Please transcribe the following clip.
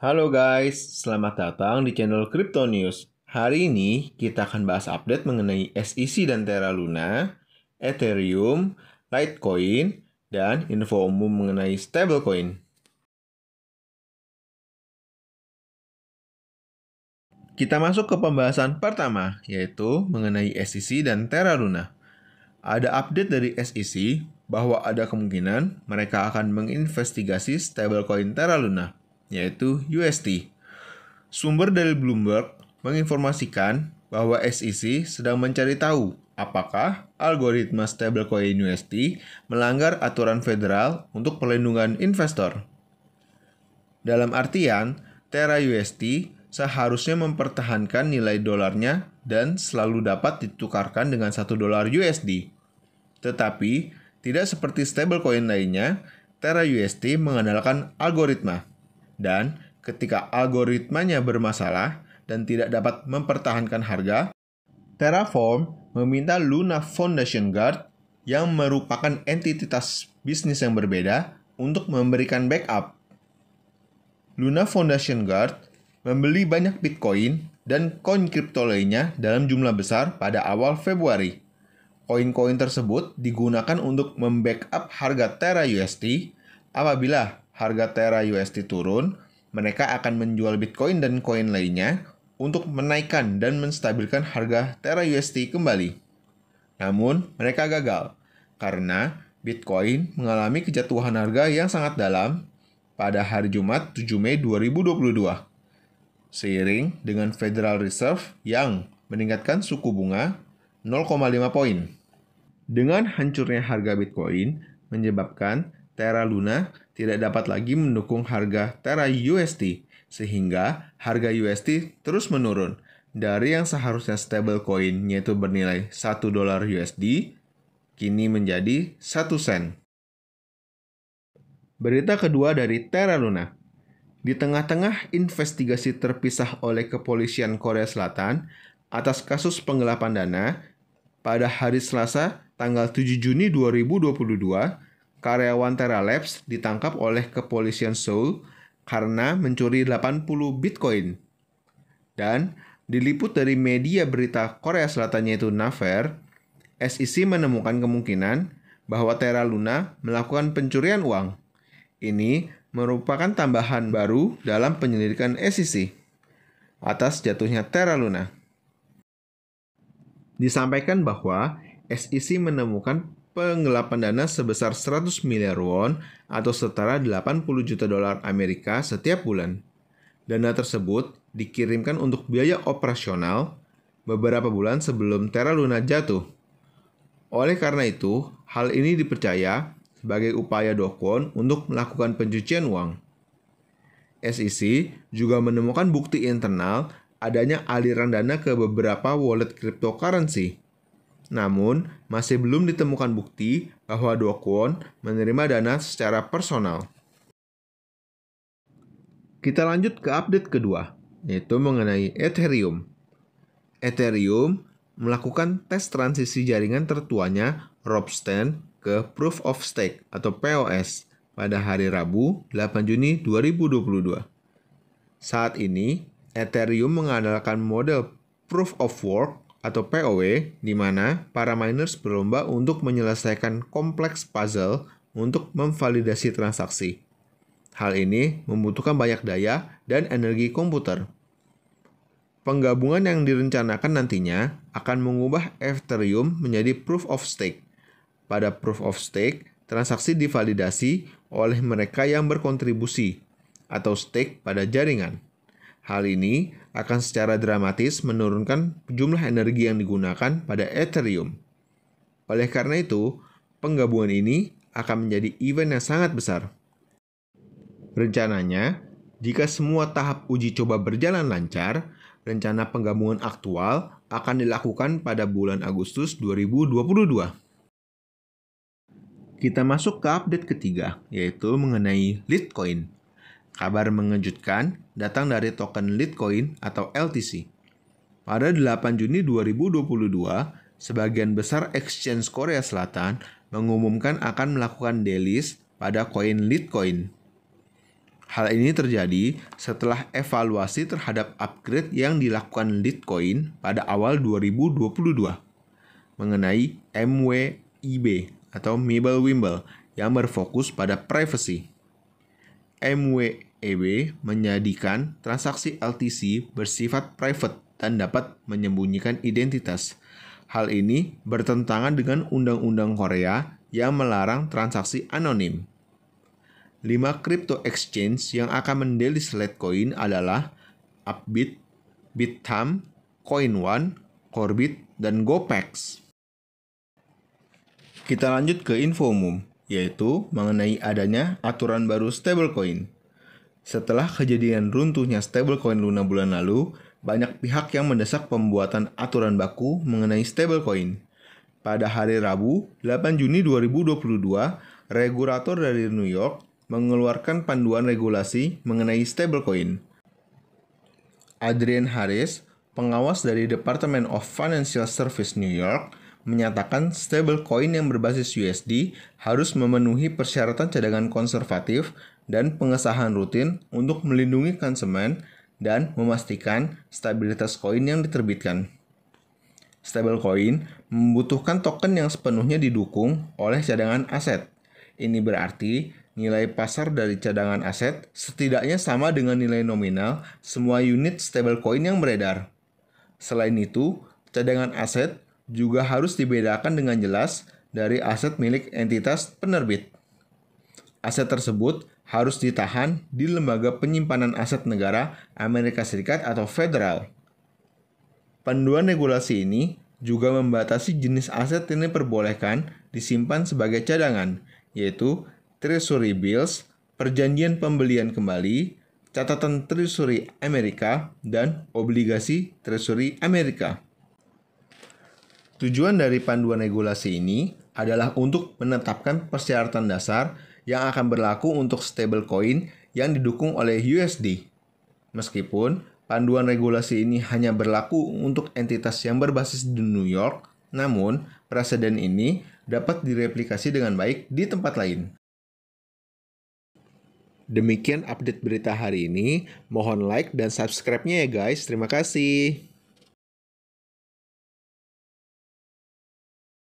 Halo guys, selamat datang di channel Crypto News. Hari ini kita akan bahas update mengenai SEC dan Terra Luna, Ethereum, Litecoin, dan info umum mengenai stablecoin. Kita masuk ke pembahasan pertama, yaitu mengenai SEC dan Terra Luna. Ada update dari SEC bahwa ada kemungkinan mereka akan menginvestigasi stablecoin Terra Luna yaitu UST. Sumber dari Bloomberg menginformasikan bahwa SEC sedang mencari tahu apakah algoritma stablecoin UST melanggar aturan federal untuk perlindungan investor. Dalam artian, Terra UST seharusnya mempertahankan nilai dolarnya dan selalu dapat ditukarkan dengan satu dolar USD. Tetapi, tidak seperti stablecoin lainnya, Terra UST mengandalkan algoritma dan ketika algoritmanya bermasalah dan tidak dapat mempertahankan harga, Terraform meminta Luna Foundation Guard yang merupakan entitas bisnis yang berbeda untuk memberikan backup. Luna Foundation Guard membeli banyak Bitcoin dan koin kripto lainnya dalam jumlah besar pada awal Februari. Koin-koin tersebut digunakan untuk membackup harga Terra USD apabila harga Terra USD turun, mereka akan menjual Bitcoin dan koin lainnya untuk menaikkan dan menstabilkan harga Terra USD kembali. Namun, mereka gagal karena Bitcoin mengalami kejatuhan harga yang sangat dalam pada hari Jumat 7 Mei 2022. Seiring dengan Federal Reserve yang meningkatkan suku bunga 0,5 poin. Dengan hancurnya harga Bitcoin menyebabkan Terra Luna tidak dapat lagi mendukung harga Terra USD, sehingga harga USD terus menurun dari yang seharusnya stablecoin yaitu bernilai 1 dolar USD, kini menjadi 1 sen. Berita kedua dari Terra Luna. Di tengah-tengah investigasi terpisah oleh kepolisian Korea Selatan atas kasus penggelapan dana, pada hari Selasa tanggal 7 Juni 2022, karyawan Terra Labs ditangkap oleh kepolisian Seoul karena mencuri 80 Bitcoin. Dan diliput dari media berita Korea Selatan yaitu Naver, SEC menemukan kemungkinan bahwa Terra Luna melakukan pencurian uang. Ini merupakan tambahan baru dalam penyelidikan SEC atas jatuhnya Terra Luna. Disampaikan bahwa SEC menemukan Pengelapan dana sebesar 100 miliar won atau setara 80 juta dolar Amerika setiap bulan. Dana tersebut dikirimkan untuk biaya operasional beberapa bulan sebelum Terra Luna jatuh. Oleh karena itu, hal ini dipercaya sebagai upaya Dokwon untuk melakukan pencucian uang. SEC juga menemukan bukti internal adanya aliran dana ke beberapa wallet cryptocurrency namun, masih belum ditemukan bukti bahwa Kwon menerima dana secara personal. Kita lanjut ke update kedua, yaitu mengenai Ethereum. Ethereum melakukan tes transisi jaringan tertuanya Robsten ke Proof of Stake atau POS pada hari Rabu 8 Juni 2022. Saat ini, Ethereum mengandalkan model Proof of Work atau POW, di mana para miners berlomba untuk menyelesaikan kompleks puzzle untuk memvalidasi transaksi. Hal ini membutuhkan banyak daya dan energi komputer. Penggabungan yang direncanakan nantinya akan mengubah Ethereum menjadi proof of stake. Pada proof of stake, transaksi divalidasi oleh mereka yang berkontribusi atau stake pada jaringan. Hal ini akan secara dramatis menurunkan jumlah energi yang digunakan pada Ethereum. Oleh karena itu, penggabungan ini akan menjadi event yang sangat besar. Rencananya, jika semua tahap uji coba berjalan lancar, rencana penggabungan aktual akan dilakukan pada bulan Agustus 2022. Kita masuk ke update ketiga, yaitu mengenai Litecoin. Kabar mengejutkan datang dari token Litecoin atau LTC. Pada 8 Juni 2022, sebagian besar exchange Korea Selatan mengumumkan akan melakukan delist pada koin Litecoin. Hal ini terjadi setelah evaluasi terhadap upgrade yang dilakukan Litecoin pada awal 2022 mengenai MWIB atau Mabel Wimble yang berfokus pada privacy. MWEB menjadikan transaksi LTC bersifat private dan dapat menyembunyikan identitas. Hal ini bertentangan dengan Undang-Undang Korea yang melarang transaksi anonim. 5 crypto exchange yang akan mendelis Litecoin adalah Upbit, Bitam, CoinOne, Corbit, dan Gopex. Kita lanjut ke info umum yaitu mengenai adanya aturan baru stablecoin. Setelah kejadian runtuhnya stablecoin Luna bulan lalu, banyak pihak yang mendesak pembuatan aturan baku mengenai stablecoin. Pada hari Rabu, 8 Juni 2022, regulator dari New York mengeluarkan panduan regulasi mengenai stablecoin. Adrian Harris, pengawas dari Department of Financial Service New York, menyatakan stablecoin yang berbasis USD harus memenuhi persyaratan cadangan konservatif dan pengesahan rutin untuk melindungi konsumen dan memastikan stabilitas koin yang diterbitkan. Stablecoin membutuhkan token yang sepenuhnya didukung oleh cadangan aset. Ini berarti nilai pasar dari cadangan aset setidaknya sama dengan nilai nominal semua unit stablecoin yang beredar. Selain itu, cadangan aset juga harus dibedakan dengan jelas dari aset milik entitas penerbit. Aset tersebut harus ditahan di lembaga penyimpanan aset negara Amerika Serikat atau federal. Panduan regulasi ini juga membatasi jenis aset yang diperbolehkan disimpan sebagai cadangan, yaitu treasury bills, perjanjian pembelian kembali, catatan treasury Amerika, dan obligasi treasury Amerika. Tujuan dari panduan regulasi ini adalah untuk menetapkan persyaratan dasar yang akan berlaku untuk stablecoin yang didukung oleh USD. Meskipun panduan regulasi ini hanya berlaku untuk entitas yang berbasis di New York, namun presiden ini dapat direplikasi dengan baik di tempat lain. Demikian update berita hari ini. Mohon like dan subscribe-nya ya guys. Terima kasih.